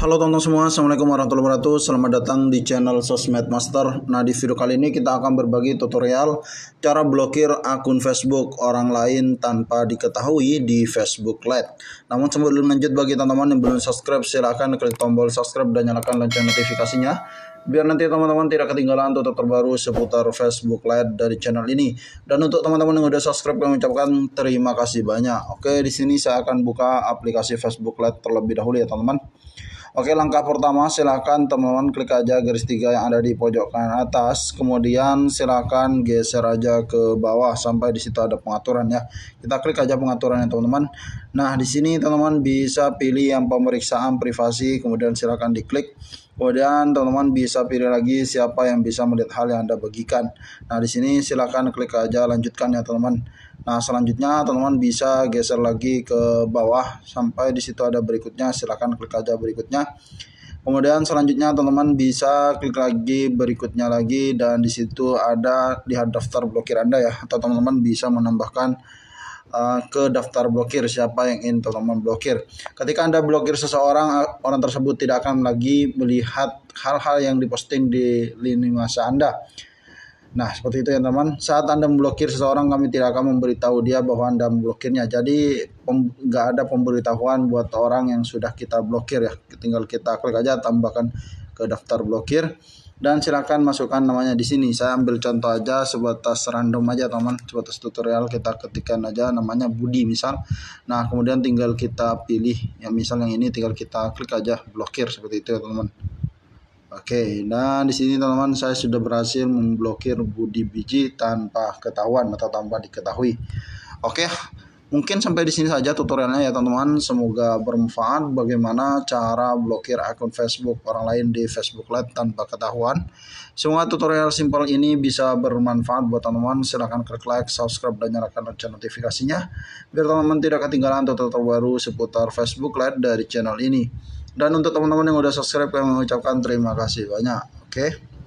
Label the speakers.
Speaker 1: Halo teman-teman semua, Assalamualaikum warahmatullahi wabarakatuh Selamat datang di channel Sosmed Master Nah di video kali ini kita akan berbagi tutorial Cara blokir akun Facebook orang lain tanpa diketahui di Facebook Lite Namun sebelum lanjut bagi teman-teman yang belum subscribe Silahkan klik tombol subscribe dan nyalakan lonceng notifikasinya biar nanti teman-teman tidak ketinggalan tutorial terbaru seputar Facebook Lite dari channel ini. Dan untuk teman-teman yang sudah subscribe kami ucapkan terima kasih banyak. Oke, di sini saya akan buka aplikasi Facebook Lite terlebih dahulu ya, teman-teman. Oke langkah pertama silahkan teman-teman klik aja garis tiga yang ada di pojok kanan atas kemudian silahkan geser aja ke bawah sampai di situ ada pengaturan ya kita klik aja pengaturan ya teman-teman nah di sini teman-teman bisa pilih yang pemeriksaan privasi kemudian silahkan diklik Kemudian teman-teman bisa pilih lagi siapa yang bisa melihat hal yang Anda bagikan. Nah, di sini silakan klik aja lanjutkan ya teman-teman. Nah, selanjutnya teman-teman bisa geser lagi ke bawah sampai di situ ada berikutnya. Silakan klik aja berikutnya. Kemudian selanjutnya teman-teman bisa klik lagi berikutnya lagi dan di situ ada lihat daftar blokir Anda ya atau teman-teman bisa menambahkan Eh, ke daftar blokir siapa yang ingin teman teman blokir. Ketika Anda blokir seseorang, eh, orang tersebut tidak akan lagi melihat hal-hal yang diposting di lini masa Anda. Nah, seperti itu ya teman. Saat Anda memblokir seseorang, kami tidak akan memberitahu dia bahwa Anda memblokirnya. Jadi, nggak ada pemberitahuan buat orang yang sudah kita blokir ya. Tinggal kita klik aja tambahkan ke daftar blokir dan silakan masukkan namanya di sini saya ambil contoh aja sebatas random aja teman sebatas tutorial kita ketikkan aja namanya Budi misal nah kemudian tinggal kita pilih yang misal yang ini tinggal kita klik aja blokir seperti itu teman Oke, nah di sini teman-teman saya sudah berhasil memblokir Budi Biji tanpa ketahuan atau tanpa diketahui. Oke, Mungkin sampai di sini saja tutorialnya ya teman-teman. Semoga bermanfaat bagaimana cara blokir akun Facebook orang lain di Facebook Live tanpa ketahuan. Semoga tutorial simple ini bisa bermanfaat buat teman-teman. Silahkan klik like, subscribe, dan nyalakan lonceng notifikasinya. Biar teman-teman tidak ketinggalan tutorial terbaru seputar Facebook Live dari channel ini. Dan untuk teman-teman yang udah subscribe, kami mengucapkan terima kasih banyak. Oke. Okay?